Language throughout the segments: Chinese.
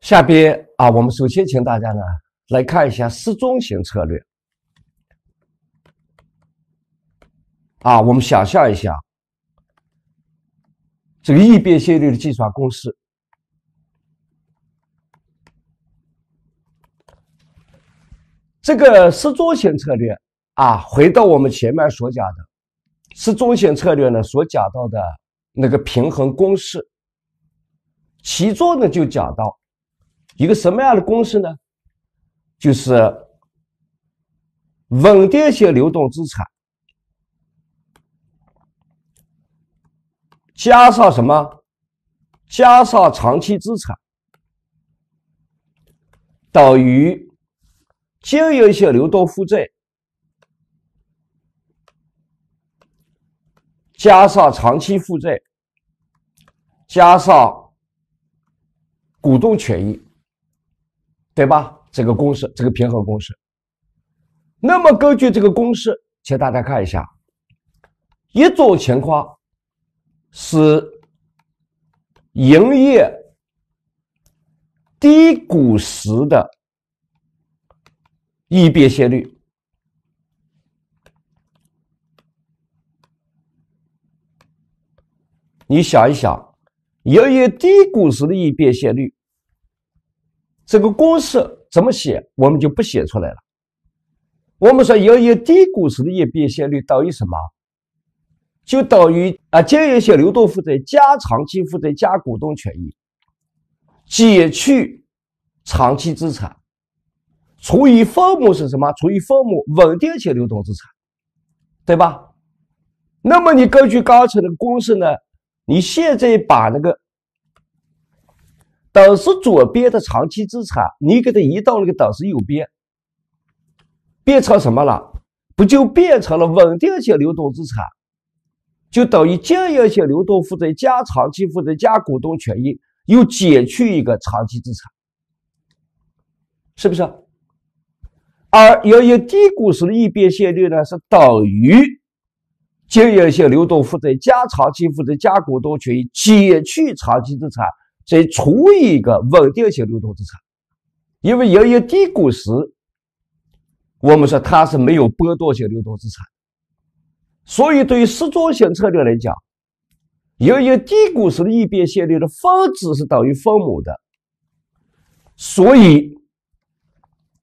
下边啊，我们首先请大家呢来看一下失中型策略。啊，我们想象一下这个异变心率的计算公式。这个失中型策略啊，回到我们前面所讲的失中型策略呢，所讲到的那个平衡公式，其中呢就讲到。一个什么样的公式呢？就是稳定性流动资产加上什么？加上长期资产等于经营性流动负债加上长期负债加上股东权益。对吧？这个公式，这个平衡公式。那么根据这个公式，请大家看一下，一种情况是营业低谷时的易变现率。你想一想，由于低谷时的易变现率。这个公式怎么写，我们就不写出来了。我们说，由于低估值的业变现率等于什么，就等于啊经营性流动负债加长期负债加股东权益，减去长期资产，除以分母是什么？除以分母稳定型流动资产，对吧？那么你根据刚才的公式呢，你现在把那个。等式左边的长期资产，你给它移到那个等式右边，变成什么了？不就变成了稳定性流动资产，就等于经营性流动负债加长期负债加股东权益，又减去一个长期资产，是不是？而由于低股式的易变现率呢，是等于经营性流动负债加长期负债加股东权益减去长期资产。再除一个稳定性流动资产，因为盈盈低谷时，我们说它是没有波动性流动资产，所以对于失中型策略来讲，盈盈低谷时的异变现率的分子是等于分母的，所以，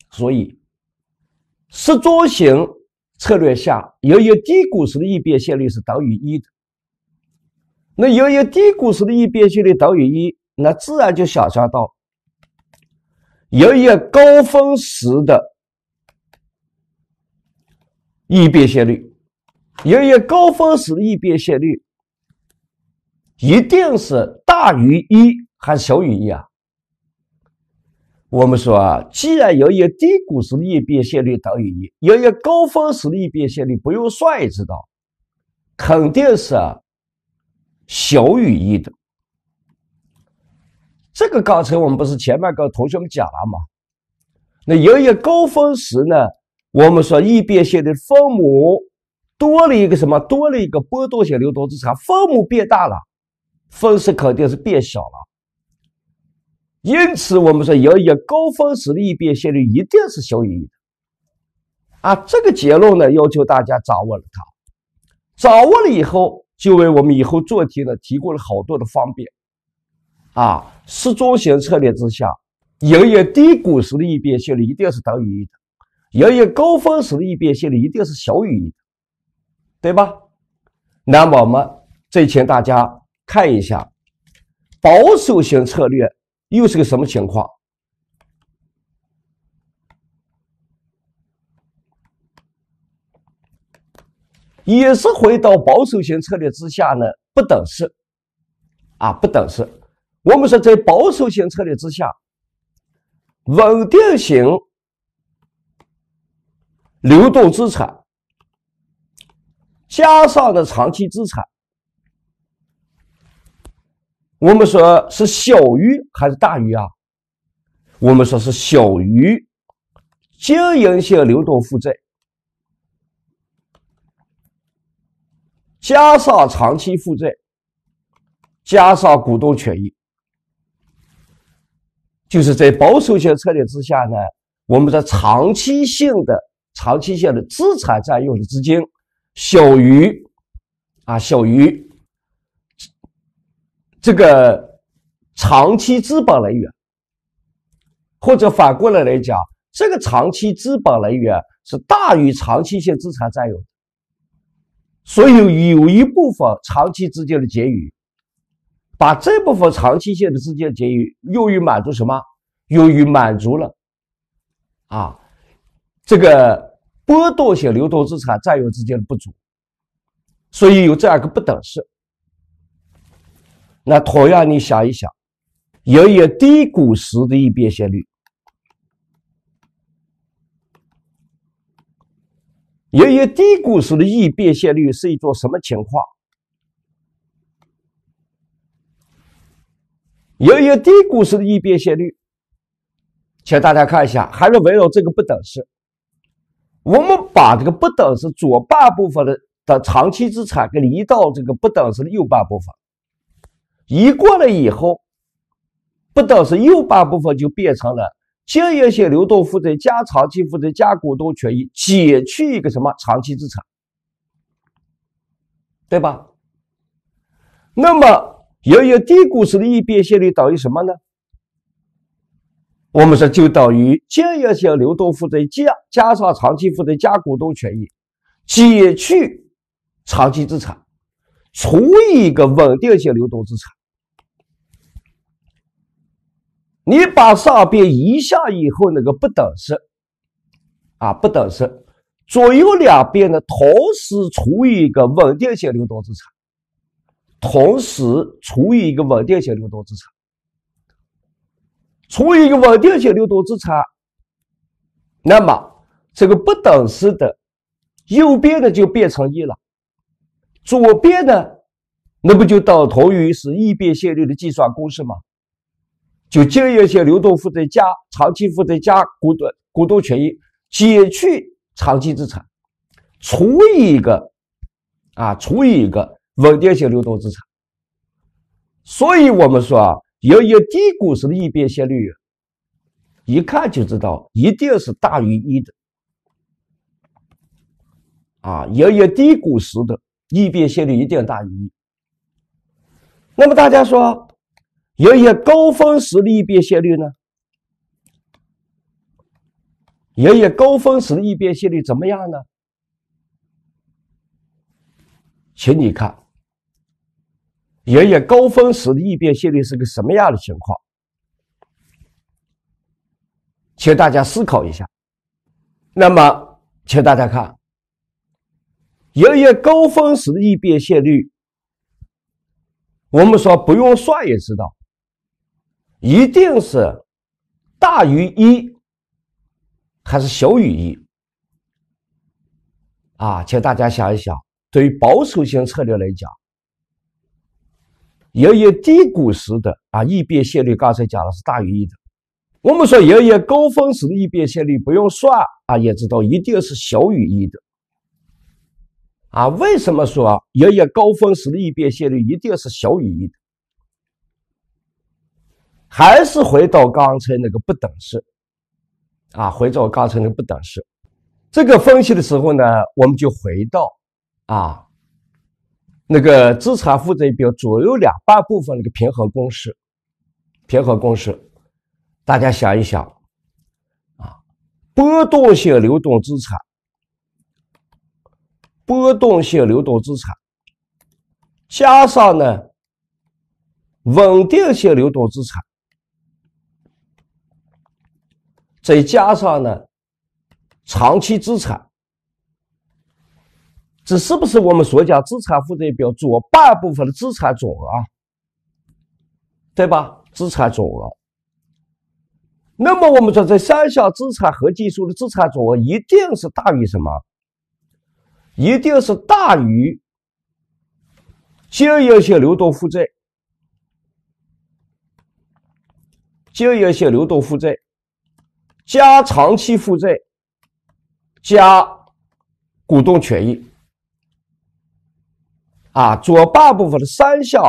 所以失中型策略下，盈盈低谷时的异变现率是等于一的。那盈盈低谷时的异变现率等于一。那自然就想象到，由于高峰时的异变现率，由于高峰时的异变现率，一定是大于一还是小于一啊？我们说啊，既然由于低谷时的异变现率等于一，由于高峰时的异变现率不用算也知道，肯定是小于一的。这个刚才我们不是前面跟同学们讲了吗？那营业高峰时呢，我们说异变线的分母多了一个什么？多了一个波动性流动资产，分母变大了，分式肯定是变小了。因此，我们说营业高峰时的异变线率一定是小于一的啊。这个结论呢，要求大家掌握了它，掌握了以后就为我们以后做题呢提供了好多的方便。啊，失中型策略之下，由于低谷时的异变性率一定是等于一的，由于高峰时的异变性率一定是小于一的，对吧？那么我们再请大家看一下，保守型策略又是个什么情况？也是回到保守型策略之下呢？不等式啊，不等式。我们说，在保守型策略之下，稳定型流动资产加上的长期资产，我们说是小于还是大于啊？我们说是小于经营性流动负债加上长期负债加上股东权益。就是在保守性策略之下呢，我们的长期性的、长期性的资产占用的资金，小于，啊，小于这个长期资本来源，或者反过来来讲，这个长期资本来源是大于长期性资产占有的，所以有一部分长期资金的结余。把这部分长期性的资金结余用于满足什么？用于满足了，啊，这个波动性流动资产占用资金的不足，所以有这样一个不等式。那同样你想一想，由于低谷时的易变现率，由于低谷时的易变现率是一种什么情况？由于低股市的易变现率，请大家看一下，还是围绕这个不等式，我们把这个不等式左半部分的的长期资产给移到这个不等式的右半部分，移过来以后，不等式右半部分就变成了经营性流动负债加长期负债加股东权益减去一个什么长期资产，对吧？那么。由于低估值的异变现率等于什么呢？我们说就等于经营性流动负债加加上长期负债加股东权益，减去长期资产，除以一个稳定性流动资产。你把上边移下以后那个不等式，啊不等式左右两边呢同时除以一个稳定性流动资产。同时除以一个稳定性流动资产，除以一个稳定性流动资产，那么这个不等式的右边的就变成一了，左边的那不就等同于是异变现率的计算公式吗？就经营性流动负债加长期负债加股的股东权益减去长期资产，除以一个啊，除以一个。稳定性流动资产，所以我们说啊，由于低谷时的异变现率，一看就知道一定是大于一的。啊，由于低谷时的异变现率一定大于一。那么大家说，由于高峰时的异变现率呢？由于高峰时的异变现率怎么样呢？请你看。爷爷高峰时的异变现率是个什么样的情况？请大家思考一下。那么，请大家看，爷爷高峰时的异变现率，我们说不用算也知道，一定是大于一还是小于一？啊，请大家想一想，对于保守型策略来讲。爷爷低谷时的啊异变现率，刚才讲了是大于一的。我们说营业高峰时的异变现率不用算啊，也知道一定是小于一的。啊，为什么说营业高峰时的异变现率一定是小于一的？还是回到刚才那个不等式，啊，回到刚才那个不等式。这个分析的时候呢，我们就回到，啊。那个资产负债表左右两半部分那个平衡公式，平衡公式，大家想一想，啊，波动性流动资产，波动性流动资产，加上呢，稳定性流动资产，再加上呢，长期资产。这是不是我们所讲资产负债表左半部分的资产总额？对吧？资产总额。那么我们说这三项资产合计数的资产总额一定是大于什么？一定是大于经营性流动负债、经营性流动负债加长期负债加股东权益。啊，左半部分的三项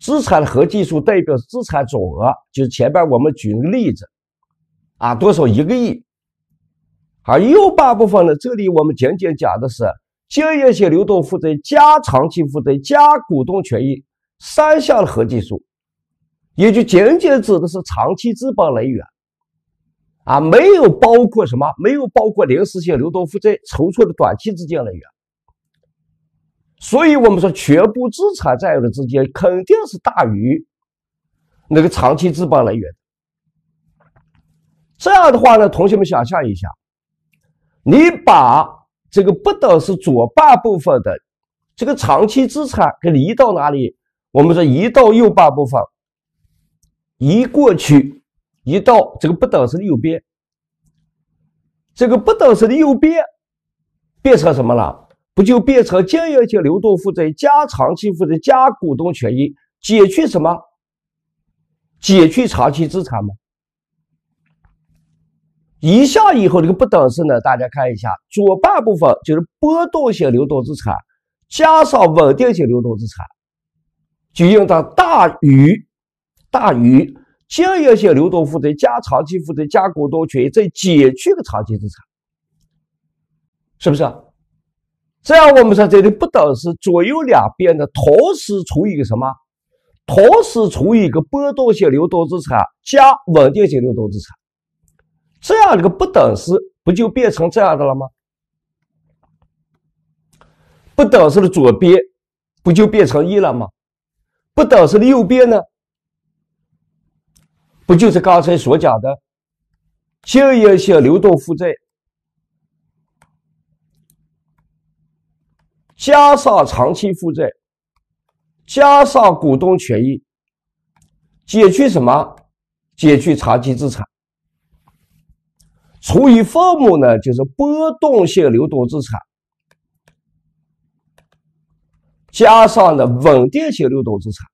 资产的合计数代表资产总额，就是前边我们举个例子，啊，多少一个亿。而右半部分呢，这里我们仅仅讲的是经营性流动负债加长期负债加股东权益三项的合计数，也就仅仅指的是长期资本来源，啊，没有包括什么，没有包括临时性流动负债筹措的短期资金来源。所以我们说，全部资产、占有的资金肯定是大于那个长期资本来源。这样的话呢，同学们想象一下，你把这个不等式左半部分的这个长期资产给你移到哪里？我们说移到右半部分，移过去，移到这个不等式的右边。这个不等式的右边变成什么了？不就变成经营性流动负债加长期负债加股东权益减去什么？减去长期资产吗？一下以后，这个不等式呢，大家看一下，左半部分就是波动性流动资产加上稳定性流动资产，就应当大于大于经营性流动负债加长期负债加股东权益再减去个长期资产，是不是？这样，我们说这里不等式左右两边的同时除以什么？同时除以一个波动性流动资产加稳定性流动资产，这样一个不等式不就变成这样的了吗？不等式的左边不就变成一了吗？不等式的右边呢？不就是刚才所讲的经营性流动负债？加上长期负债，加上股东权益，减去什么？减去长期资产，除以分母呢？就是波动性流动资产，加上的稳定性流动资产，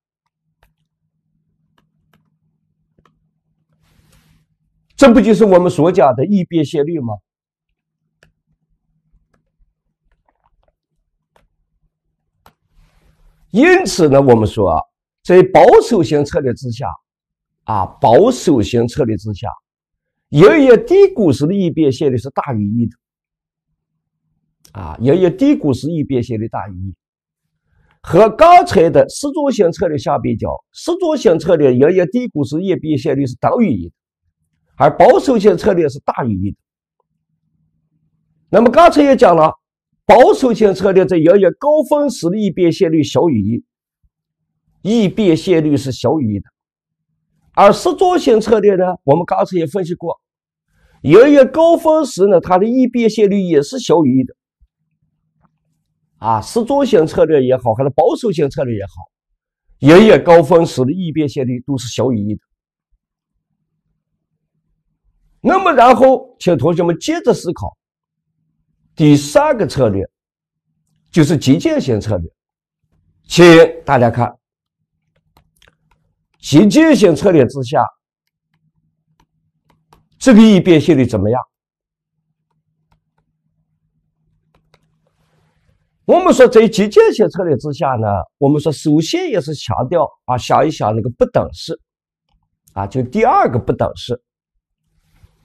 这不就是我们所讲的易变现率吗？因此呢，我们说，在保守型策略之下，啊，保守型策略之下，营业低股时的异变现率是大于一的，啊，营业低股时异变现率大于一，和刚才的失中型策略相比较，失中型策略营业低股时异变现率是等于一，而保守型策略是大于一。的。那么刚才也讲了。保守型策略在营业高峰时的易变现率小于一，易变现率是小于一的；而实中型策略呢？我们刚才也分析过，营业高峰时呢，它的易变现率也是小于一的。啊，实中型策略也好，还是保守型策略也好，营业高峰时的易变现率都是小于一的。那么，然后，请同学们接着思考。第三个策略就是极简型策略，请大家看，极简型策略之下，这个异变性率怎么样？我们说在极简型策略之下呢，我们说首先也是强调啊，想一想那个不等式啊，就第二个不等式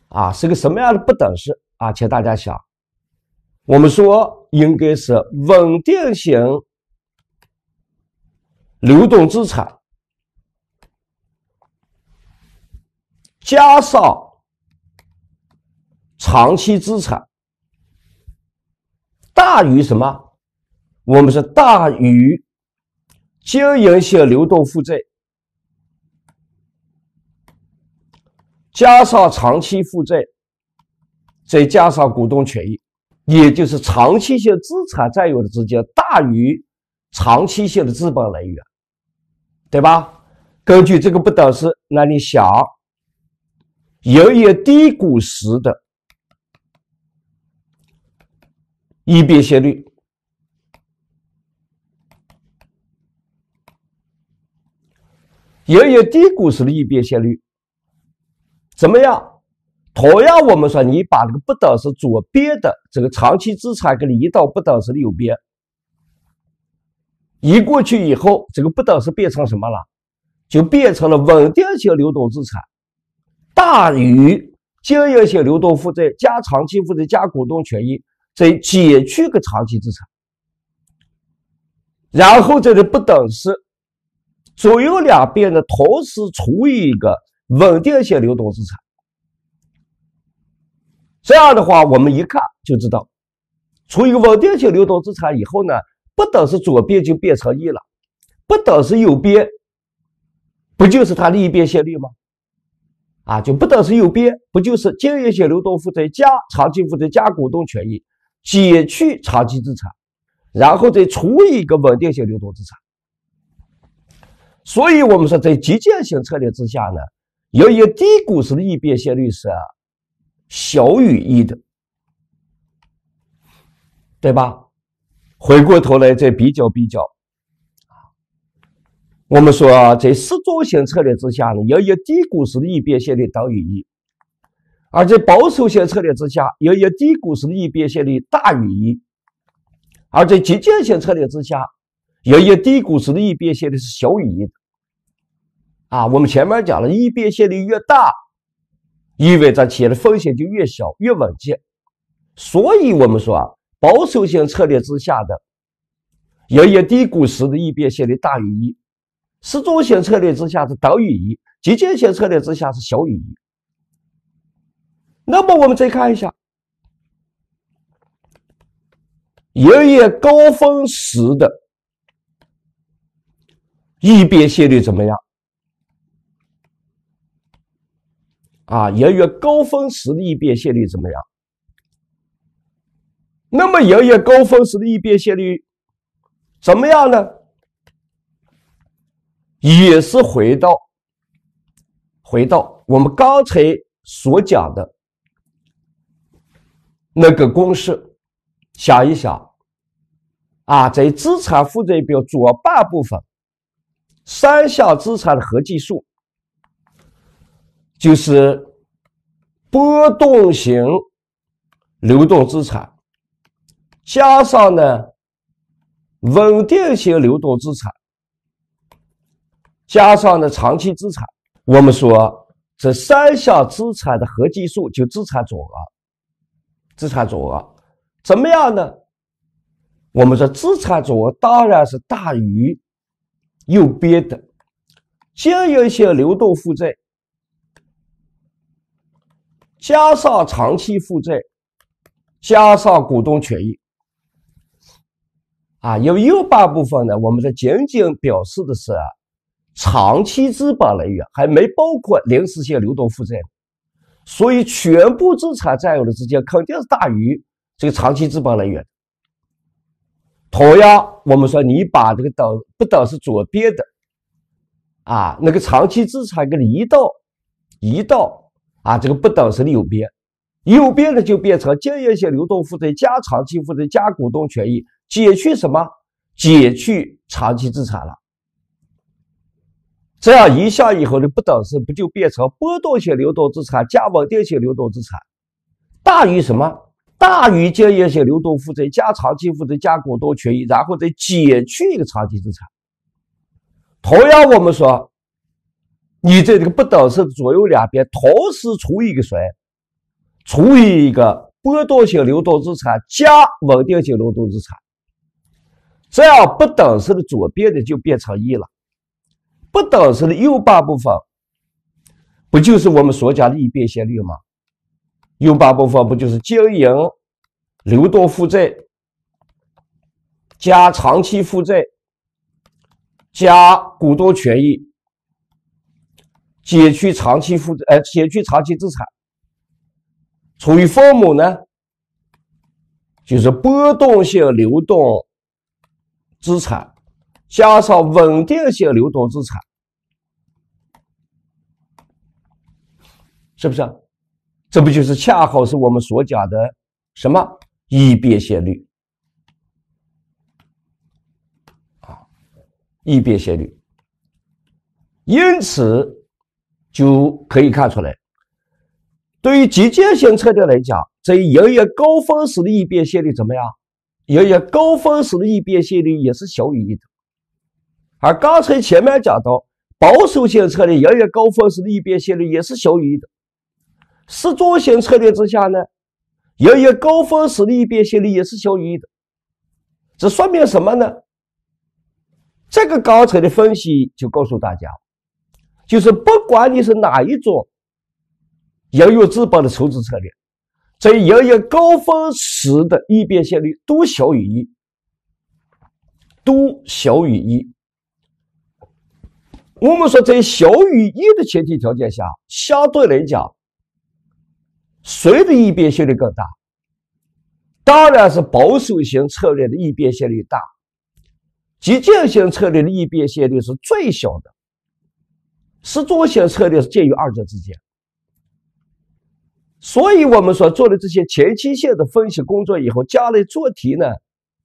啊，是个什么样的不等式啊？请大家想。我们说应该是稳定型流动资产加上长期资产大于什么？我们是大于经营性流动负债加上长期负债，再加上股东权益。也就是长期性资产占有的资金大于长期性的资本来源，对吧？根据这个不等式，那你想，营业低股时的异变现率，营业低股时的异变现率，怎么样？同样，我们说你把这个不等式左边的这个长期资产给你移到不等式右边，移过去以后，这个不等式变成什么了？就变成了稳定性流动资产大于经营性流动负债加长期负债加股东权益再减去个长期资产，然后这个不等式左右两边呢同时除以一个稳定性流动资产。这样的话，我们一看就知道，除个稳定性流动资产以后呢，不等式左边就变成一了，不等式右边，不就是它利益变现率吗？啊，就不等式右边不就是经营性流动负债加长期负债加股东权益减去长期资产，然后再除以一个稳定性流动资产。所以我们说，在极简型策略之下呢，由于低估值的易变现率是。小于一的，对吧？回过头来再比较比较，我们说啊，在适中型策略之下，呢，由于低估值的易变现率等于一；而在保守型策略之下，由于低估值的易变现率大于一；而在激进型策略之下，由于低估值的易变现率是小于一的。啊，我们前面讲了，易变现率越大。意味着企业的风险就越小，越稳健。所以，我们说啊，保守型策略之下的营业低谷时的易变性率大于一，适中型策略之下是等于一，极进型策略之下是小于一。那么，我们再看一下营业高峰时的易变现率怎么样？啊，由于高峰时的易变现率怎么样？那么由于高峰时的易变现率怎么样呢？也是回到回到我们刚才所讲的那个公式，想一想啊，在资产负债表左半部分三项资产的合计数就是。波动型流动资产，加上呢，稳定型流动资产，加上呢长期资产，我们说这三项资产的合计数就资产总额，资产总额怎么样呢？我们说资产总额当然是大于右边的经营性流动负债。加上长期负债，加上股东权益，啊，有为右半部分呢，我们在仅仅表示的是长期资本来源，还没包括临时性流动负债，所以全部资产占有的资金肯定是大于这个长期资本来源。同样，我们说你把这个等不等式左边的啊那个长期资产给你移到移到。啊，这个不等式的有边，有边的就变成经营性流动负债加长期负债加股东权益减去什么？减去长期资产了。这样一下以后的不等式不就变成波动性流动资产加稳定性流动资产大于什么？大于经营性流动负债加长期负债加股东权益，然后再减去一个长期资产。同样，我们说。你在这个不等式左右两边同时除以一个谁？除以一个波动性流动资产加稳定性流动资产，这样不等式的左边的就变成一了。不等式的右半部分不就是我们所讲的易变现率吗？右半部分不就是经营流动负债加长期负债加股东权益？减去长期负债，哎，减去长期资产，除以分母呢，就是波动性流动资产加上稳定性流动资产，是不是？这不就是恰好是我们所讲的什么易变现率啊？易变现率，因此。就可以看出来，对于极间性策略来讲，在营业高峰时的异变现率怎么样？营业高峰时的异变现率也是小于一的。而刚才前面讲到，保守性策略营业高峰时的异变现率也是小于一的。适中型策略之下呢，营业高峰时的异变现率也是小于一的。这说明什么呢？这个刚才的分析就告诉大家。就是不管你是哪一种营运资本的筹资策略，在营运高峰时的易变现率都小于一，都小于一。我们说在小于一的前提条件下，相对来讲，谁的易变性率更大？当然是保守型策略的易变性率大，激进型策略的易变性率是最小的。实中线策略，是介于二者之间。所以，我们说做了这些前期线的分析工作以后，将来做题呢，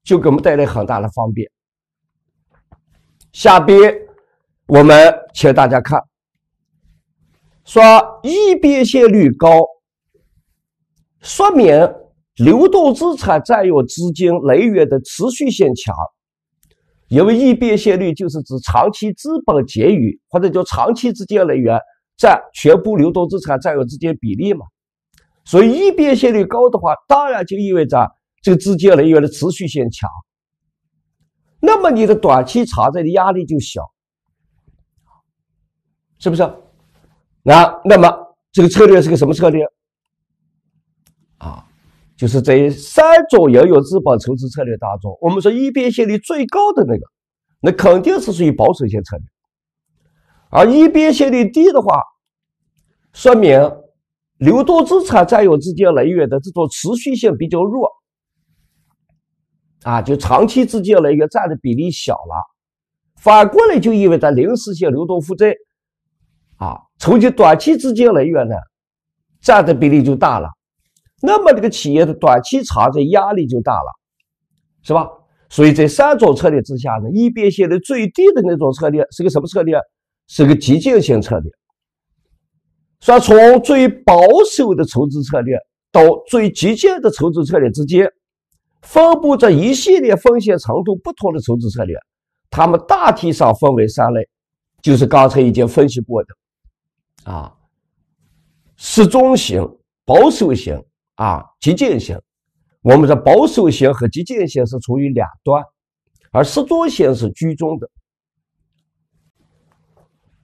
就给我们带来很大的方便。下边我们请大家看，说一边线率高，说明流动资产占用资金来源的持续性强。因为易变现率就是指长期资本结余或者叫长期资金来源占全部流动资产占有资金比例嘛，所以易变现率高的话，当然就意味着这个资金来源的持续性强，那么你的短期偿债的压力就小，是不是？那那么这个策略是个什么策略？就是在三种营运资本筹资策略当中，我们说一变现率最高的那个，那肯定是属于保守型策略；而一变现率低的话，说明流动资产占有资金来源的这种持续性比较弱，啊，就长期资金来源占的比例小了，反过来就意味着临时性流动负债，啊，筹集短期资金来源呢，占的比例就大了。那么这个企业的短期偿债压力就大了，是吧？所以这三种策略之下呢，一边现在最低的那种策略是个什么策略？是个激进型策略。说从最保守的筹资策略到最激进的筹资策略之间，分布着一系列风险程度不同的筹资策略，它们大体上分为三类，就是刚才已经分析过的，啊，适中型、保守型。啊，极进型，我们的保守型和极进型是处于两端，而适中型是居中的。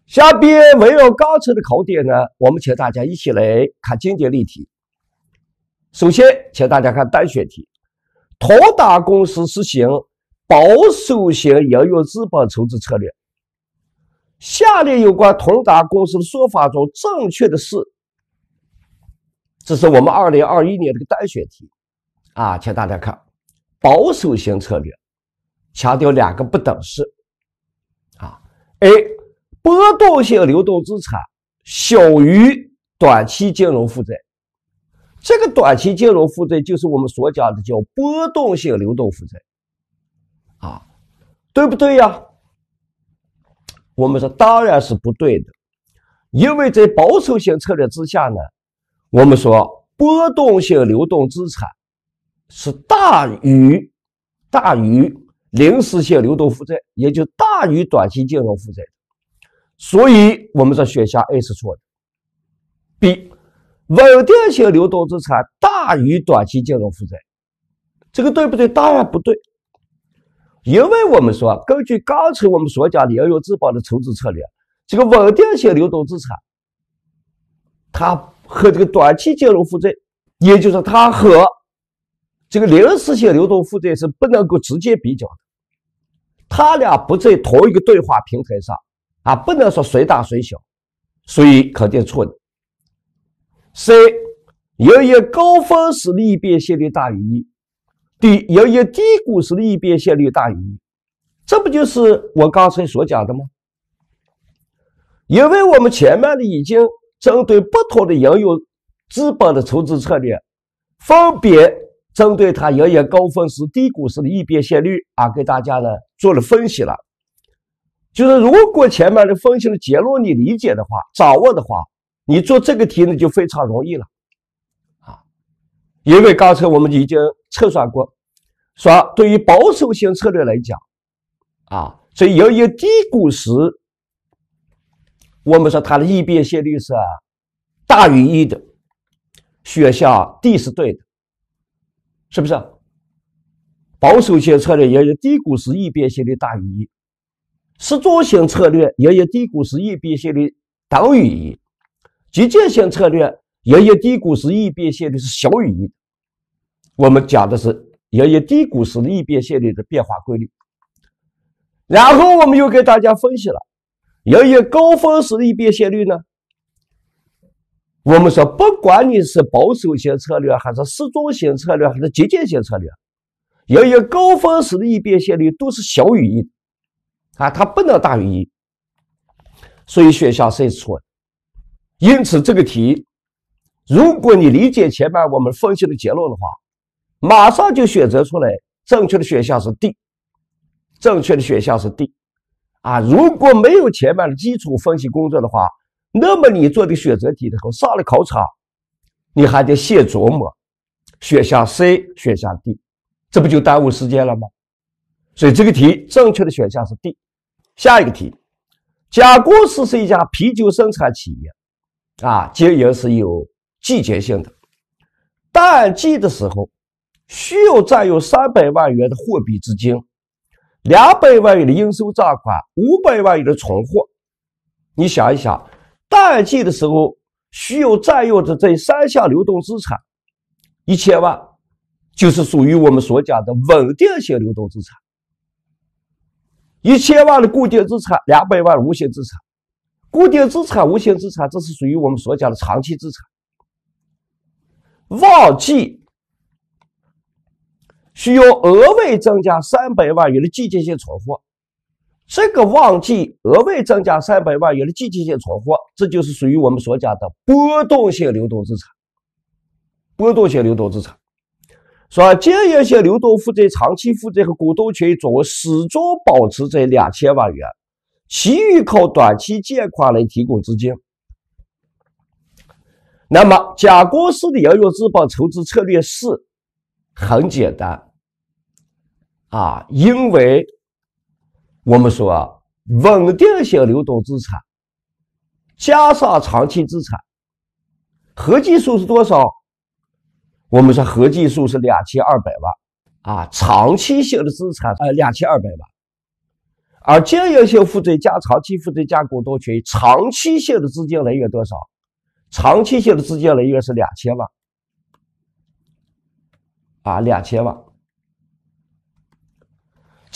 下边围绕刚才的考点呢，我们请大家一起来看经典例题。首先，请大家看单选题。同达公司实行保守型营运资本筹资策略。下列有关同达公司的说法中，正确的是？这是我们二零二一年这个单选题，啊，请大家看，保守型策略强调两个不等式，啊，A 波动性流动资产小于短期金融负债，这个短期金融负债就是我们所讲的叫波动性流动负债，啊，对不对呀？我们说当然是不对的，因为在保守型策略之下呢。我们说波动性流动资产是大于大于临时性流动负债，也就大于短期金融负债，所以我们说选项 A 是错的。B 稳定性流动资产大于短期金融负债，这个对不对？当然不对，因为我们说根据刚才我们所讲的运用资本的筹资策略，这个稳定性流动资产，它。和这个短期金融负债，也就是它和这个临时性流动负债是不能够直接比较的，它俩不在同一个对话平台上啊，不能说谁大谁小，所以肯定错的。C，由于高峰时的异变现率大于一，D，由于低谷时的异变现率大于一，这不就是我刚才所讲的吗？因为我们前面的已经。针对不同的应用资本的筹资策略，分别针对它营业高峰时、低谷时的易变现率啊，给大家呢做了分析了。就是如果前面的分析的结论你理解的话、掌握的话，你做这个题呢就非常容易了啊。因为刚才我们已经测算过，说对于保守型策略来讲啊，所以由于低谷时。我们说它的易变现率是大于一的，选项 D 是对的，是不是？保守型策略也有低谷时易变现率大于一，失重型策略也有低谷时易变现率等于一，极进型策略也有低谷时易变现率是小于一。我们讲的是也有低谷时易变现率的变化规律，然后我们又给大家分析了。由于高峰时的易变现率呢，我们说不管你是保守型策略还是适中型策略还是激进型策略，由于高峰时的易变现率都是小于一，啊，它不能大于一，所以选项 C 错。因此这个题，如果你理解前面我们分析的结论的话，马上就选择出来正确的选项是 D，正确的选项是 D。啊，如果没有前面的基础分析工作的话，那么你做的选择题的时候，上了考场，你还得现琢磨，选项 C，选项 D，这不就耽误时间了吗？所以这个题正确的选项是 D。下一个题，甲公司是一家啤酒生产企业，啊，经营是有季节性的，淡季的时候需要占用三百万元的货币资金。两百万元的应收账款，五百万元的存货，你想一想，淡季的时候需要占用的这三项流动资产一千万，就是属于我们所讲的稳定性流动资产。一千万的固定资产，两百万无形资产，固定资产、无形资产，这是属于我们所讲的长期资产。旺季。需要额外增加三百万元的季节性存货，这个旺季额外增加三百万元的季节性存货，这就是属于我们所讲的波动性流动资产。波动性流动资产，说经营性流动负债、长期负债和股东权益总额始终保持在两千万元，其余靠短期借款来提供资金。那么，甲公司的营运资本筹资策略是很简单。啊，因为，我们说啊，稳定性流动资产加上长期资产合计数是多少？我们说合计数是两千二百万啊，长期性的资产呃两千二百万，而经营性负债加长期负债加股东权益，长期性的资金来源多少？长期性的资金来源是两千万啊，两千万。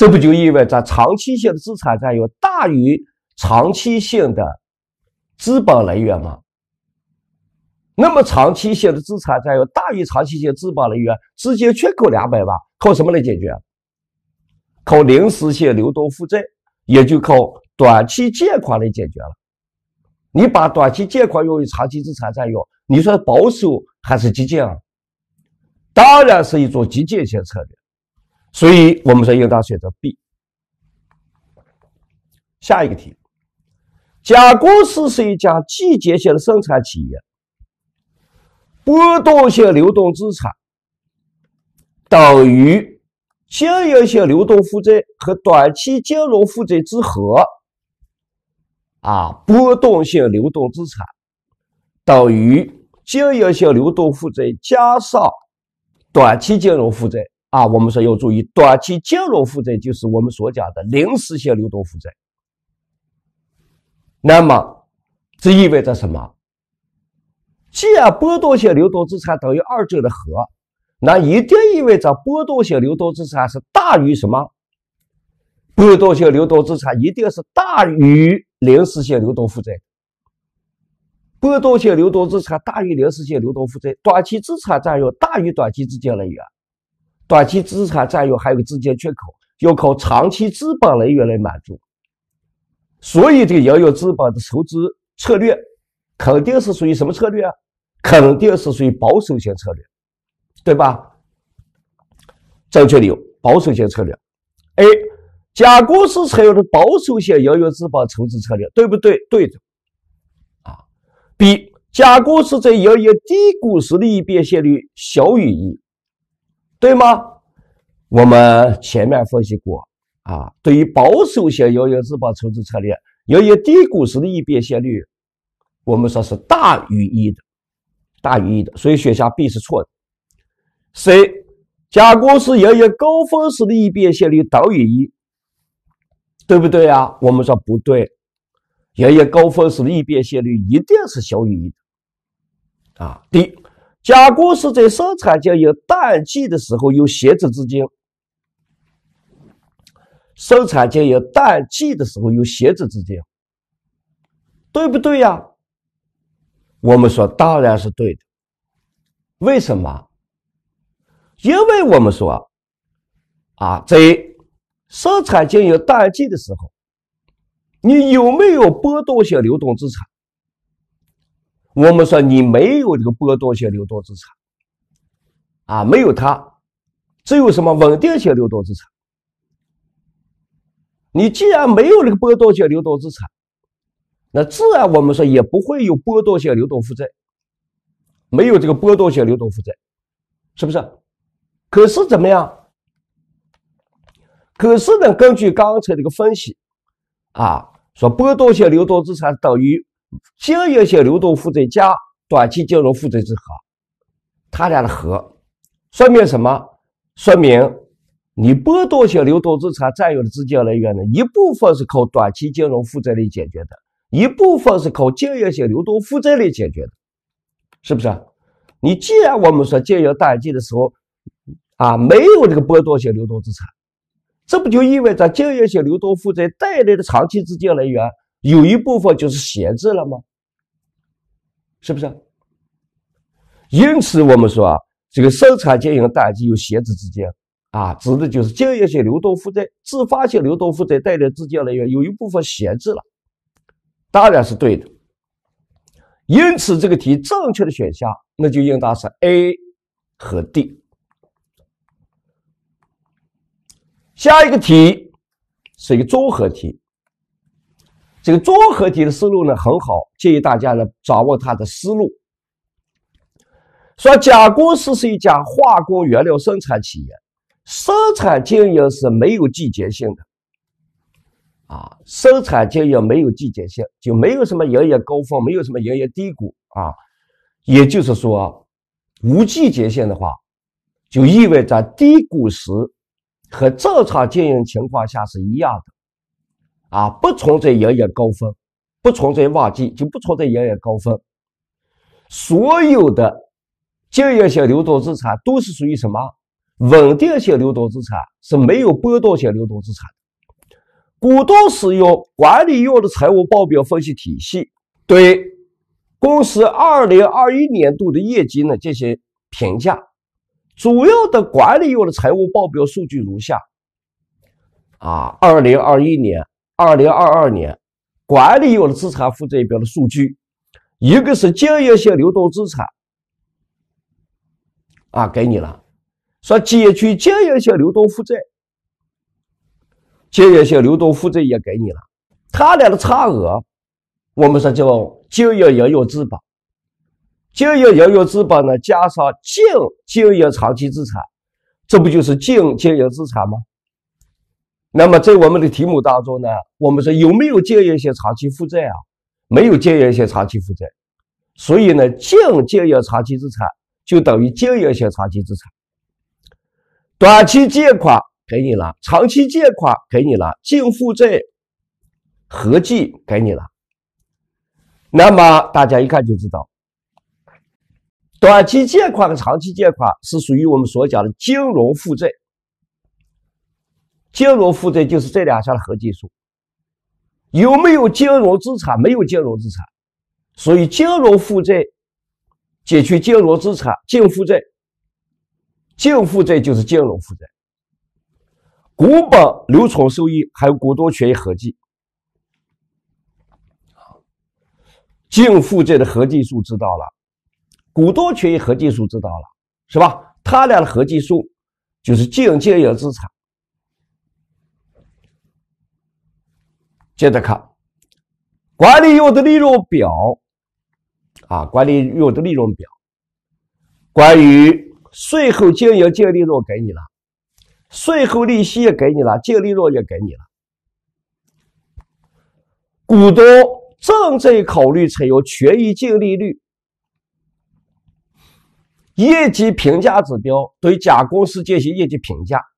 这不就意味着长期性的资产占用大于长期性的资本来源吗？那么长期性的资产占用大于长期性资本来源，资金缺口两百万，靠什么来解决？靠临时性流动负债，也就靠短期借款来解决了。你把短期借款用于长期资产占用，你说保守还是激进？啊？当然是一种激进性策略。所以我们说应当选择 B。下一个题，甲公司是一家季节性的生产企业，波动性流动资产等于经营性流动负债和短期金融负债之和。啊，波动性流动资产等于经营性流动负债加上短期金融负债。啊，我们说要注意短期金融负债就是我们所讲的临时性流动负债。那么，这意味着什么？既然波动性流动资产等于二者的和，那一定意味着波动性流动资产是大于什么？波动性流动资产一定是大于临时性流动负债。波动性流动资产大于临时性流动负债，短期资产占用大于短期资金来源。短期资产占用还有个资金缺口，要靠长期资本来源来满足，所以这个盈余资本的筹资策略肯定是属于什么策略啊？肯定是属于保守型策略，对吧？正确理由：保守型策略。A. 甲公司采用的保守型营余资本筹资策略，对不对？对的。啊。B. 甲公司在营业低谷时，利益变现率小于一。对吗？我们前面分析过啊，对于保守型营先资本筹资策略，由于低股时的易变现率，我们说是大于一的，大于一的，所以选项 B 是错的。C，甲公司由于高峰时的易变现率等于一，对不对啊？我们说不对，由于高峰时的易变现率一定是小于一的啊。D。甲公司在生产经营淡季的时候有闲置资金，生产经营淡季的时候有闲置资金，对不对呀？我们说当然是对的，为什么？因为我们说啊，在生产经营淡季的时候，你有没有波动性流动资产？我们说你没有这个波动性流动资产，啊，没有它，只有什么稳定性流动资产。你既然没有这个波动性流动资产，那自然我们说也不会有波动性流动负债。没有这个波动性流动负债，是不是？可是怎么样？可是呢？根据刚才这个分析，啊，说波动性流动资产等于。经营性流动负债加短期金融负债之和，它俩的和说明什么？说明你波动性流动资产占有的资金来源呢？一部分是靠短期金融负债来解决的，一部分是靠经营性流动负债来解决的，是不是？你既然我们说经营淡季的时候啊，没有这个波动性流动资产，这不就意味着经营性流动负债带来的长期资金来源？有一部分就是闲置了吗？是不是？因此，我们说啊，这个生产经营淡季有闲置资金啊，指的就是经营性流动负债、自发性流动负债带来资金来源有一部分闲置了，当然是对的。因此，这个题正确的选项那就应当是 A 和 D。下一个题是一个综合题。这个综合题的思路呢很好，建议大家呢掌握它的思路。说甲公司是一家化工原料生产企业，生产经营是没有季节性的啊，生产经营没有季节性，就没有什么营业高峰，没有什么营业低谷啊，也就是说无季节性的话，就意味着低谷时和正常经营情况下是一样的。啊，不存在营业高峰，不存在旺季，就不存在营业高峰。所有的经营性流动资产都是属于什么？稳定性流动资产是没有波动性流动资产。股东使用管理用的财务报表分析体系，对公司二零二一年度的业绩呢进行评价。主要的管理用的财务报表数据如下。啊，二零二一年。二零二二年，管理有了资产负债表的数据，一个是经营性流动资产，啊，给你了，说减去经营性流动负债，经营性流动负债也给你了，它俩的差额，我们说叫经营营运资本，经营营运资本呢加上净经营长期资产，这不就是净经营资产吗？那么在我们的题目当中呢，我们说有没有经营性长期负债啊？没有经营性长期负债，所以呢，净经营长期资产就等于经营性长期资产。短期借款给你了，长期借款给你了，净负债合计给你了。那么大家一看就知道，短期借款和长期借款是属于我们所讲的金融负债。金融负债就是这两项的合计数，有没有金融资产？没有金融资产，所以金融负债减去金融资产，净负债。净负债就是金融负债。股本、留存收益还有股东权益合计。净负债的合计数知道了，股东权益合计数知道了，是吧？它俩的合计数就是净经营资产。接着看，管理用的利润表，啊，管理用的利润表。关于税后经营净利润给你了，税后利息也给你了，净利润也给你了。股东正在考虑采用权益净利率、业绩评价指标对甲公司进行业绩评价。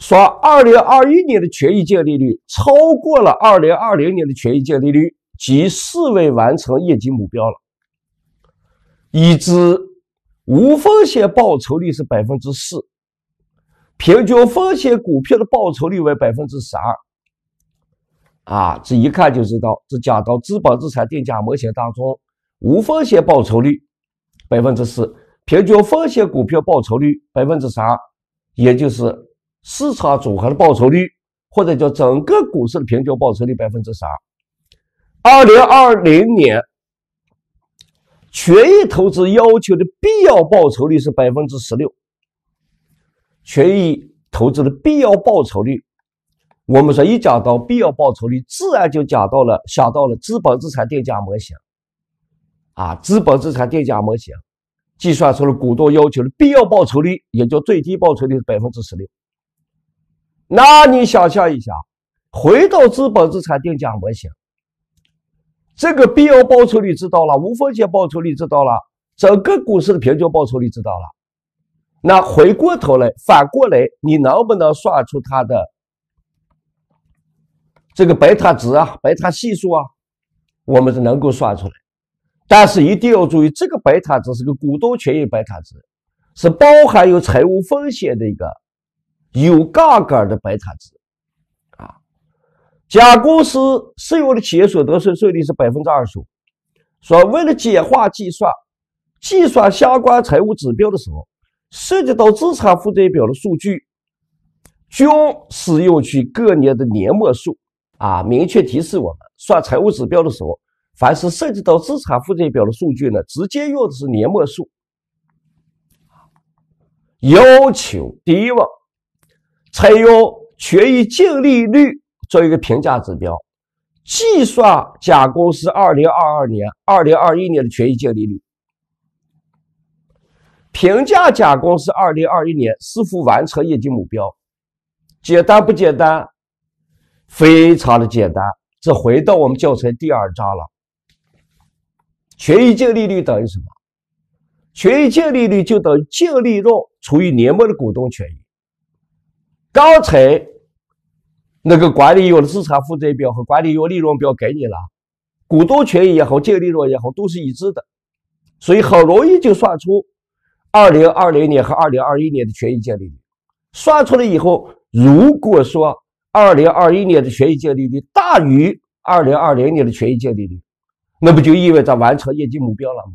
说，二零二一年的权益净利率超过了二零二零年的权益净利率，即视为完成业绩目标了。已知无风险报酬率是百分之四，平均风险股票的报酬率为百分之十二。啊，这一看就知道，这讲到资本资产定价模型当中，无风险报酬率百分之四，平均风险股票报酬率百分之十二，也就是。市场组合的报酬率，或者叫整个股市的平均报酬率百分之十二。二零二零年，权益投资要求的必要报酬率是百分之十六。权益投资的必要报酬率，我们说一讲到必要报酬率，自然就讲到了，想到了资本资产定价模型。啊，资本资产定价模型计算出了股东要求的必要报酬率，也就最低报酬率百分之十六。那你想象一下，回到资本资产定价模型，这个必要报酬率知道了，无风险报酬率知道了，整个股市的平均报酬率知道了，那回过头来，反过来，你能不能算出它的这个贝塔值啊，贝塔系数啊？我们是能够算出来，但是一定要注意，这个贝塔值是个股东权益贝塔值，是包含有财务风险的一个。有杠杆的白产值，啊，甲公司适用的企业所得税税率是百分之二十五。所谓为了简化计算，计算相关财务指标的时候，涉及到资产负债表的数据，均使用去各年的年末数啊。明确提示我们，算财务指标的时候，凡是涉及到资产负债表的数据呢，直接用的是年末数。要求第一问。采用权益净利率作为一个评价指标，计算甲公司二零二二年、二零二一年的权益净利率，评价甲公司二零二一年是否完成业绩目标。简单不简单？非常的简单，这回到我们教材第二章了。权益净利率等于什么？权益净利率就等于净利润除以年末的股东权益。刚才那个管理用资产负债表和管理用利润表给你了，股东权益也好，净利润也好，都是一致的，所以很容易就算出二零二零年和二零二一年的权益净利率。算出来以后，如果说二零二一年的权益净利率大于二零二零年的权益净利率，那不就意味着完成业绩目标了吗？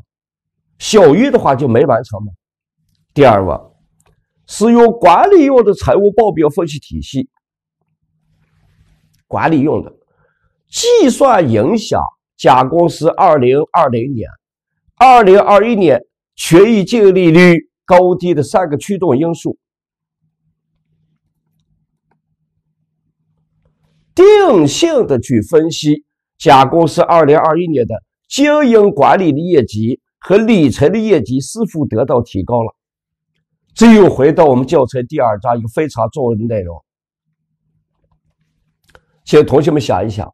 小于的话就没完成吗？第二个。使用管理用的财务报表分析体系，管理用的计算影响甲公司二零二零年、二零二一年权益净利率高低的三个驱动因素，定性的去分析甲公司二零二一年的经营管理的业绩和理财的业绩是否得到提高了。这又回到我们教材第二章一个非常重要的内容，请同学们想一想，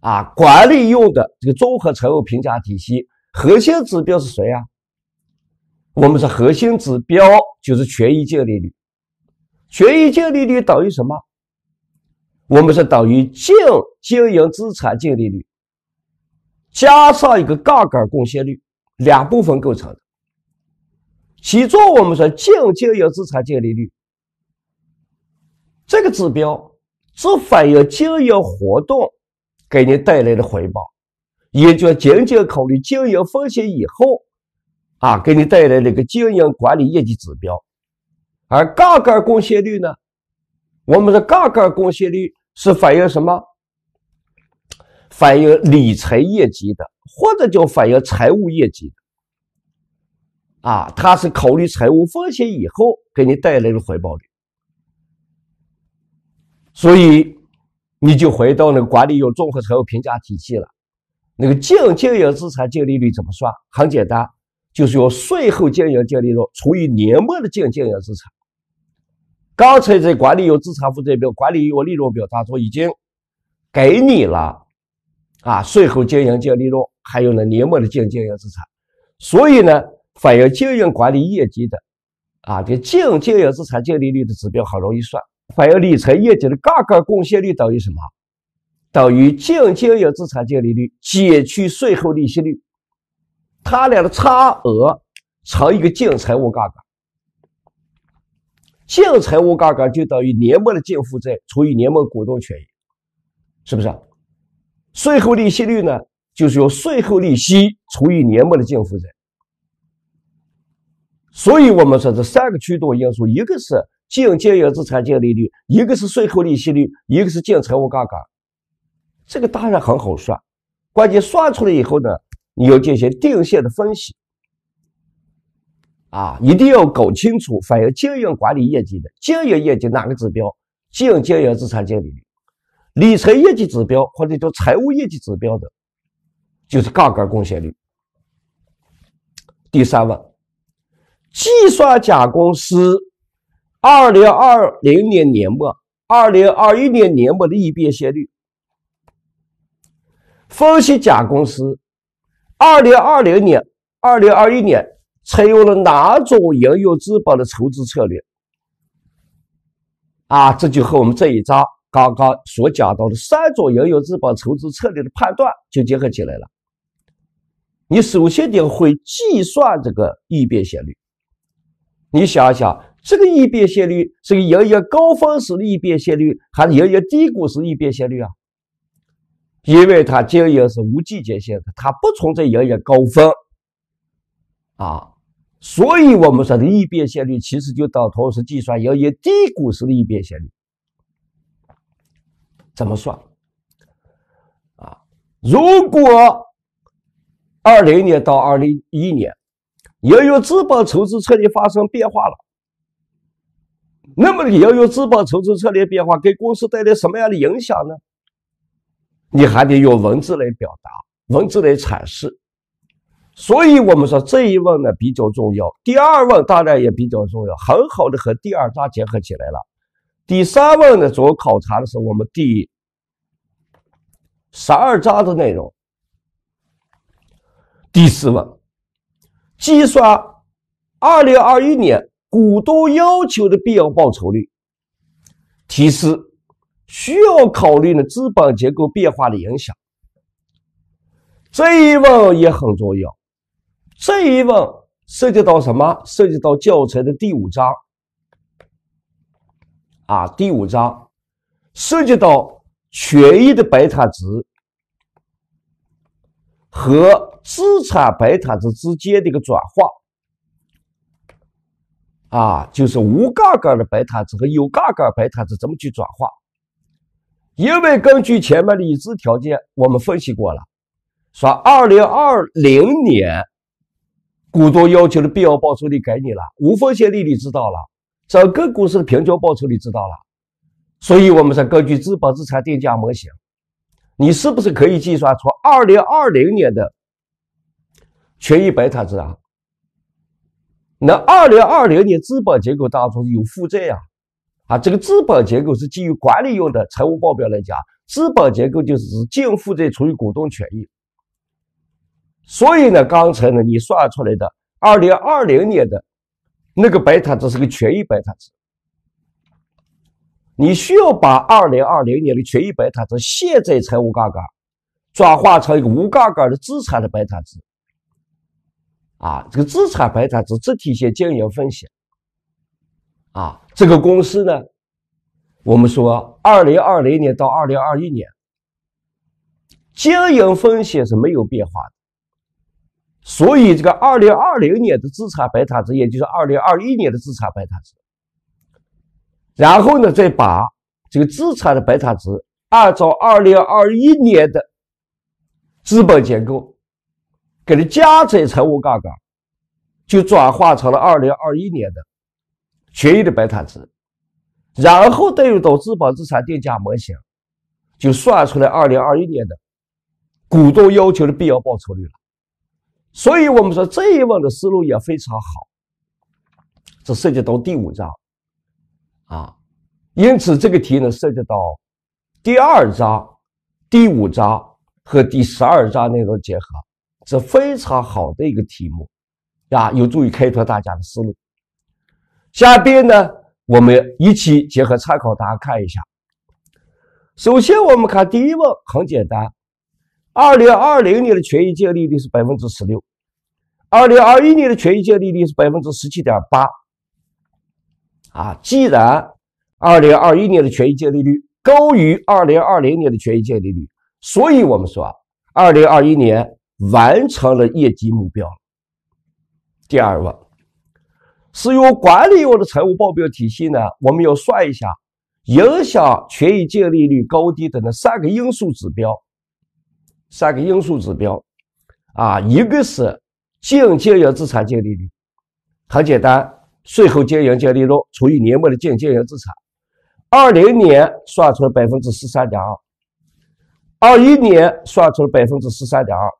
啊，管理用的这个综合财务评价体系核心指标是谁呀？我们说核心指标就是权益净利率，权益净利率等于什么？我们是等于净经营资产净利率加上一个杠杆贡献率，两部分构成的。其中，我们说净经营资产净利率这个指标只反映经营活动给你带来的回报，也就仅仅考虑经营风险以后啊，给你带来了一个经营管理业绩指标。而杠杆贡献率呢，我们的杠杆贡献率是反映什么？反映理财业绩的，或者叫反映财务业绩。啊，它是考虑财务风险以后给你带来的回报率，所以你就回到那个管理用综合财务评价体系了。那个净经营资产净利率怎么算？很简单，就是用税后经营净利润除以年末的净经营资产。刚才在管理用资产负债表、管理用利润表当中已经给你了啊，税后经营净利润还有呢年末的净经营资产，所以呢。反映经营管理业绩的，啊，这净经营资产净利率的指标很容易算。反映理财业绩的杠杆贡献率等于什么？等于净经营资产净利率减去税后利息率，它俩的差额乘一个净财务杠杆。净财务杠杆就等于年末的净负债除以年末股东权益，是不是？税后利息率呢？就是用税后利息除以年末的净负债。所以，我们说这三个驱动因素，一个是净经营资产净利率，一个是税后利息率，一个是净财务杠杆。这个当然很好算，关键算出来以后呢，你要进行定性的分析。啊，一定要搞清楚反映经营管理业绩的经营业绩哪个指标，净经营资产净利率、理财业绩指标或者叫财务业绩指标的，就是杠杆贡献率。第三问。计算甲公司二零二零年年末、二零二一年年末的易变现率，分析甲公司二零二零年、二零二一年采用了哪种营运资本的筹资策略。啊，这就和我们这一章刚刚所讲到的三种营运资本筹资策略的判断就结合起来了。你首先得会计算这个易变现率。你想想，这个易变现率是个营业高峰时的易变现率，还是营业低谷时易变现率啊？因为它经营是无季节性的，它不存在营业高峰啊，所以我们说的易变现率其实就等同是计算营业低谷时的易变现率。怎么算啊？如果二零年到二零一年。由于资本筹资策略发生变化了，那么你要用资本筹资策略变化给公司带来什么样的影响呢？你还得用文字来表达，文字来阐释。所以，我们说这一问呢比较重要。第二问当然也比较重要，很好的和第二章结合起来了。第三问呢，主要考察的是我们第十二章的内容。第四问。计算2021年股东要求的必要报酬率。提示：需要考虑呢资本结构变化的影响。这一问也很重要，这一问涉及到什么？涉及到教材的第五章啊，第五章涉及到权益的贝塔值。和资产白塔子之间的一个转化，啊，就是无杠杆的白塔子和有杠杆白塔子怎么去转化？因为根据前面的已知条件，我们分析过了，说二零二零年股东要求的必要报酬率给你了，无风险利率知道了，整个股市的平均报酬率知道了，所以我们才根据资本资产定价模型。你是不是可以计算出二零二零年的权益白塔值啊？那二零二零年资本结构当中有负债呀？啊，这个资本结构是基于管理用的财务报表来讲，资本结构就是净负债除以股东权益。所以呢，刚才呢你算出来的二零二零年的那个白塔值是个权益白塔值。你需要把二零二零年的权益白塔值现在财务杠杆，转化成一个无杠杆的资产的白塔值。啊，这个资产白塔值只体现经营风险。啊，这个公司呢，我们说二零二零年到二零二一年，经营风险是没有变化的。所以这个二零二零年的资产白塔值也就是二零二一年的资产白塔值。然后呢，再把这个资产的白塔值按照2021年的资本结构，给它加在财务杠杆，就转化成了2021年的权益的白塔值，然后带入到资本资产定价模型，就算出来2021年的股东要求的必要报酬率了。所以我们说这一问的思路也非常好，这涉及到第五章。啊，因此这个题呢涉及到第二章、第五章和第十二章内容结合，是非常好的一个题目，啊，有助于开拓大家的思路。下边呢，我们一起结合参考，答案看一下。首先，我们看第一问，很简单，二零二零年的权益净利率是百分之十六，二零二一年的权益净利率是百分之十七点八。啊，既然2021年的权益净利率高于2020年的权益净利率，所以我们说啊，2021年完成了业绩目标。第二个，使用管理用的财务报表体系呢，我们要算一下影响权益净利率高低的那三个因素指标，三个因素指标啊，一个是净经营资产净利率，很简单。税后经营净利润除以年末的净经营资产，二零年算出了百分之十三点二，二一年算出了百分之十三点二，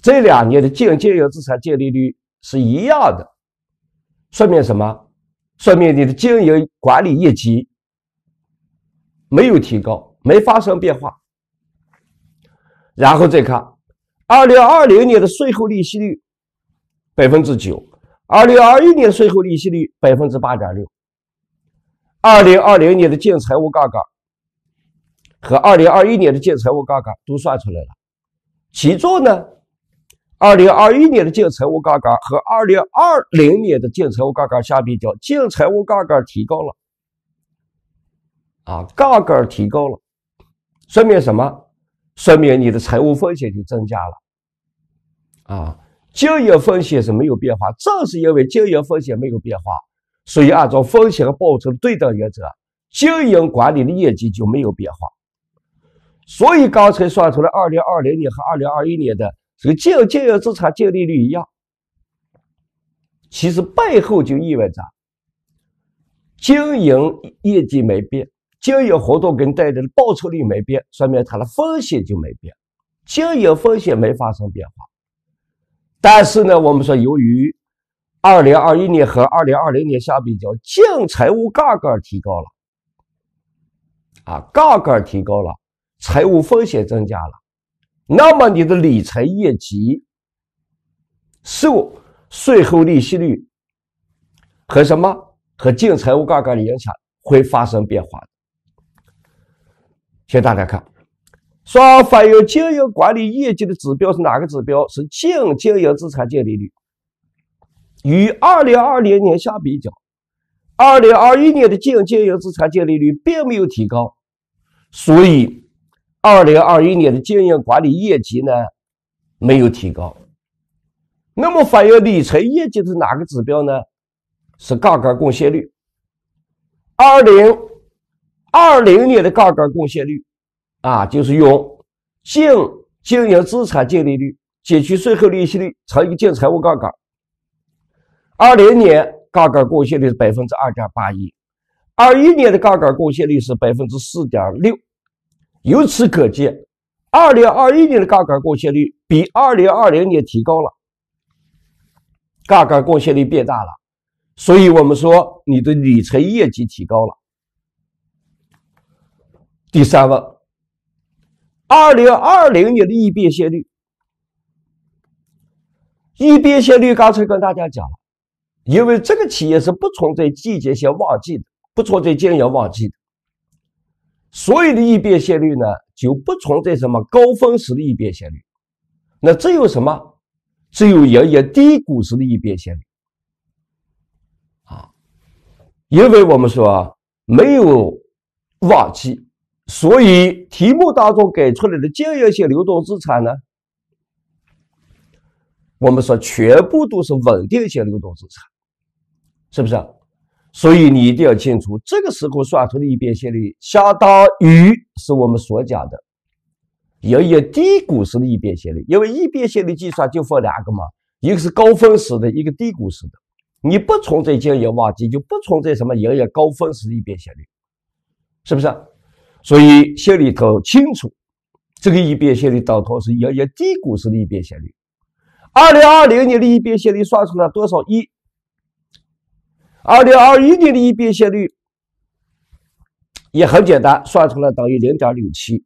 这两年的净经营资产净利率是一样的，说明什么？说明你的经营管理业绩没有提高，没发生变化。然后再看二零二零年的税后利息率百分之九。二零二一年税后利息率百分之八点六，二零二零年的净财务杠杆和二零二一年的净财务杠杆都算出来了，其中呢，二零二一年的净财务杠杆和二零二零年的净财务杠杆相比较，净财务杠杆提高了，啊，杠杆提高了，说明什么？说明你的财务风险就增加了，啊。经营风险是没有变化，正是因为经营风险没有变化，所以按照风险和报酬对等原则，经营管理的业绩就没有变化。所以刚才算出来，二零二零年和二零二一年的这个净经营资产净利率一样，其实背后就意味着经营业绩没变，经营活动给带来的报酬率没变，说明它的风险就没变，经营风险没发生变化。但是呢，我们说，由于2021年和2020年相比较，净财务杠杆提高了，啊，杠杆提高了，财务风险增加了，那么你的理财业绩受税后利息率和什么和净财务杠杆的影响会发生变化请大家看。说方由经营管理业绩的指标是哪个指标？是净经营资产净利率。与二零二零年相比较，二零二一年的净经营资产净利率并没有提高，所以二零二一年的经营管理业绩呢没有提高。那么反映理财业绩的哪个指标呢？是杠杆贡献率。二零二零年的杠杆贡献率。啊，就是用净经营资产净利率减去税后利息率乘以净财务杠杆。二零年杠杆贡献率百分之二点八一，二一年的杠杆贡献率是百分之四点六。由此可见，二零二一年的杠杆贡献率比二零二零年提高了，杠杆贡献率变大了。所以，我们说你的理财业绩提高了。第三问。二零二零年的易变现率，易变现率，刚才跟大家讲了，因为这个企业是不存在季节性旺季的，不存在经营旺季的，所有的易变现率呢，就不存在什么高峰时的易变现率，那只有什么？只有营业低谷时的易变现率啊，因为我们说没有旺季。所以题目当中给出来的经营性流动资产呢，我们说全部都是稳定性流动资产，是不是？所以你一定要清楚，这个时候算出的易变现率相当于是我们所讲的营业低股时的易变现率，因为易变现率计算就分两个嘛，一个是高分时的，一个低股时的。你不存在经营旺季，就不存在什么营业高分时易变现率，是不是？所以心里头清楚，这个异变线率倒头是由于低谷时的异变线率。二零二零年的异变线率算出来多少？一。二零二一年的异变线率也很简单，算出来等于零点六七。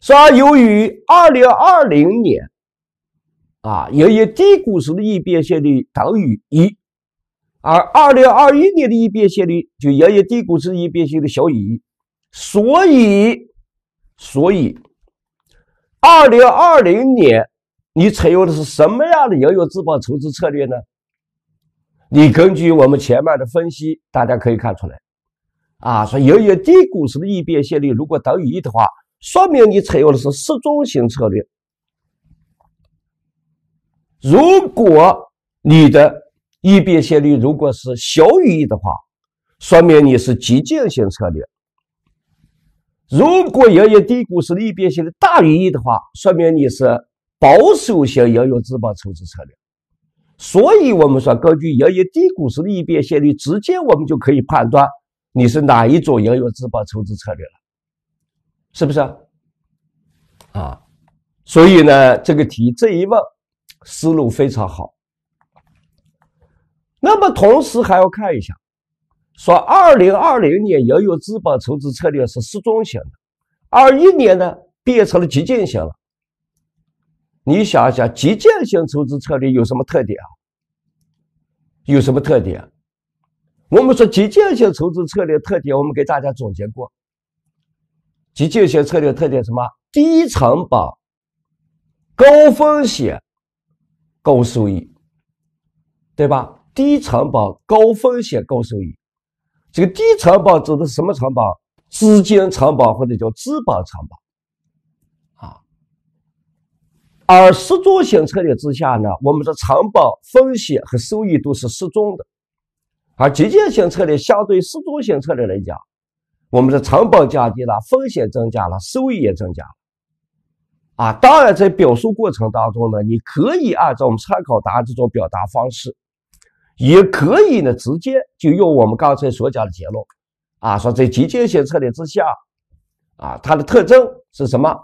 说由于二零二零年，啊，由于低谷时的异变线率等于一。而2021年的易变现率就盈余低估值易变现的小于一，所以，所以2020年你采用的是什么样的营业资本筹资策略呢？你根据我们前面的分析，大家可以看出来，啊，说盈余低估值的易变现率如果等于一的话，说明你采用的是适中型策略。如果你的易变现率如果是小于一的话，说明你是激进型策略；如果营业低股的易变现率大于一的话，说明你是保守型营运资本筹资策略。所以，我们说根据营业低股的易变现率，直接我们就可以判断你是哪一种营运资本筹资策略了，是不是？啊，所以呢，这个题这一问思路非常好。那么同时还要看一下，说二零二零年营运资本筹资策略是适中型的，二一年呢变成了激进型了。你想想，激进型筹资策略有什么特点啊？有什么特点？我们说激进型筹资策略特点，我们给大家总结过。激进型策略特点什么？低成本、高风险、高收益，对吧？低成本高风险高收益，这个低成本指的是什么成本？资金成本或者叫资本成本啊。而适中型策略之下呢，我们的成本、风险和收益都是适中的。而极简型策略相对适中型策略来讲，我们的成本降低了，风险增加了，收益也增加。啊，当然在表述过程当中呢，你可以按照我们参考答案这种表达方式。也可以呢，直接就用我们刚才所讲的结论，啊，说在极简型策略之下，啊，它的特征是什么？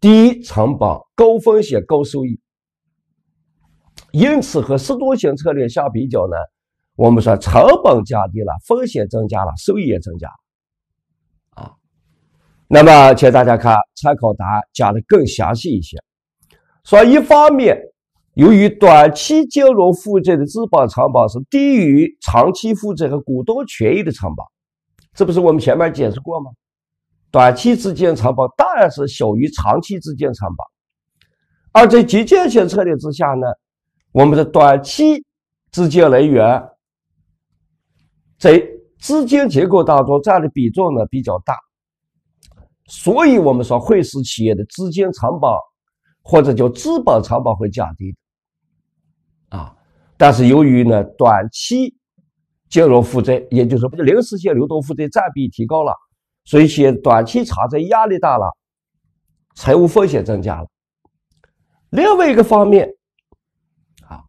低成本、高风险、高收益。因此和适度型策略相比较呢，我们说成本降低了，风险增加了，收益也增加，啊。那么请大家看参考答案讲的更详细一些，说一方面。由于短期金融负债的资本成本是低于长期负债和股东权益的成本，这不是我们前面解释过吗？短期资金成本当然是小于长期资金成本，而在极进型策略之下呢，我们的短期资金来源在资金结构当中占的比重呢比较大，所以我们说会使企业的资金成本或者叫资本成本会降低。啊，但是由于呢，短期金融负债，也就是说，不就临时性流动负债占比提高了，所以业短期偿债压力大了，财务风险增加了。另外一个方面，啊，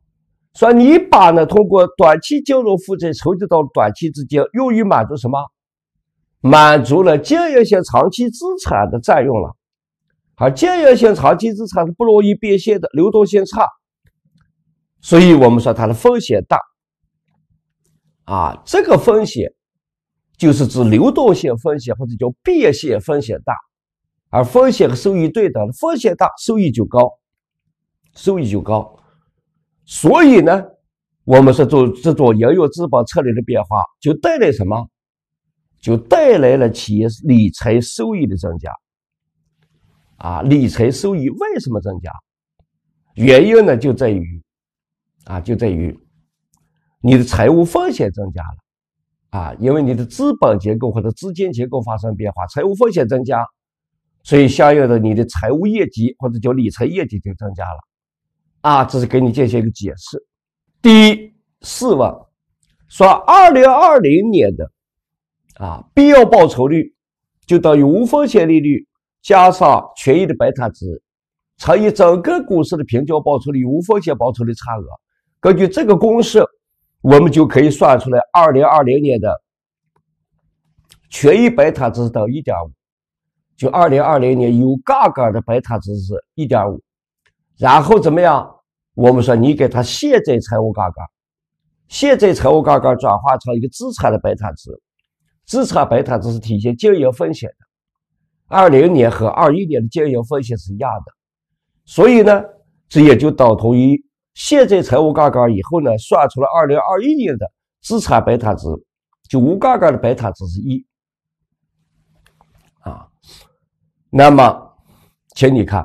说你把呢通过短期金融负债筹集到短期资金，用于满足什么？满足了经营性长期资产的占用了，而经营性长期资产是不容易变现的，流动性差。所以我们说它的风险大，啊，这个风险就是指流动性风险或者叫变现风险大，而风险和收益对等，风险大收益就高，收益就高。所以呢，我们说做这种营运资本策略的变化，就带来什么？就带来了企业理财收益的增加。啊，理财收益为什么增加？原因呢就在于。啊，就在于你的财务风险增加了，啊，因为你的资本结构或者资金结构发生变化，财务风险增加，所以相应的你的财务业绩或者叫理财业绩就增加了，啊，这是给你进行一个解释。第一，四问，说二零二零年的，啊，必要报酬率就等于无风险利率加上权益的贝塔值乘以整个股市的平均报酬率无风险报酬率差额。根据这个公式，我们就可以算出来，二零二零年的权益白塔值是等一点五。就二零二零年有杠杆的白塔值是一点五。然后怎么样？我们说你给他现在财务杠杆，现在财务杠杆转化成一个资产的白塔值，资产白塔值是体现经营风险的。二零年和二一年的经营风险是一样的，所以呢，这也就等同于。现在财务杠杆以后呢，算出了二零二一年的资产贝塔值，就无杠杆的贝塔值是一，啊，那么请你看，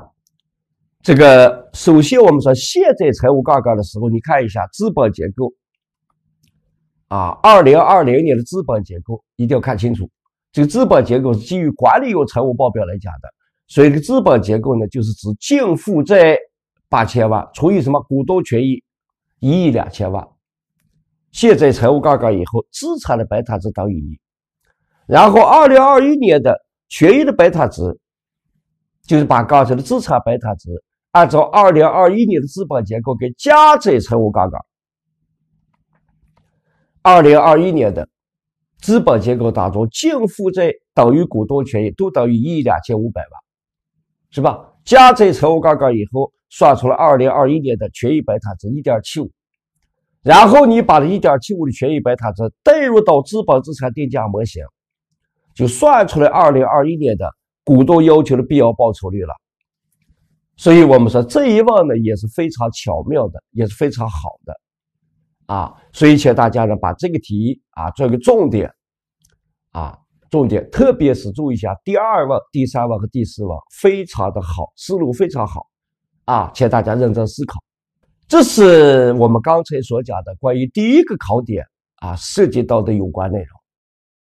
这个首先我们说现在财务杠杆的时候，你看一下资本结构，啊，二零二零年的资本结构一定要看清楚，这个资本结构是基于管理用财务报表来讲的，所以这个资本结构呢，就是指净负债。八千万除以什么股东权益一亿两千万，现在财务杠杆以后资产的贝塔值等于一，然后二零二一年的权益的贝塔值就是把刚才的资产贝塔值按照二零二一年的资本结构给加在财务杠杆，二零二一年的资本结构当中净负债等于股东权益都等于一亿两千五百万，是吧？加在财务杠杆以后。算出了二零二一年的权益白塔值一点七五，然后你把这一点七五的权益白塔值代入到资本资产定价模型，就算出来二零二一年的股东要求的必要报酬率了。所以我们说这一问呢也是非常巧妙的，也是非常好的啊。所以请大家呢把这个题啊做一个重点啊重点，特别是注意一下第二问、第三问和第四问，非常的好，思路非常好。啊，请大家认真思考，这是我们刚才所讲的关于第一个考点啊涉及到的有关内容。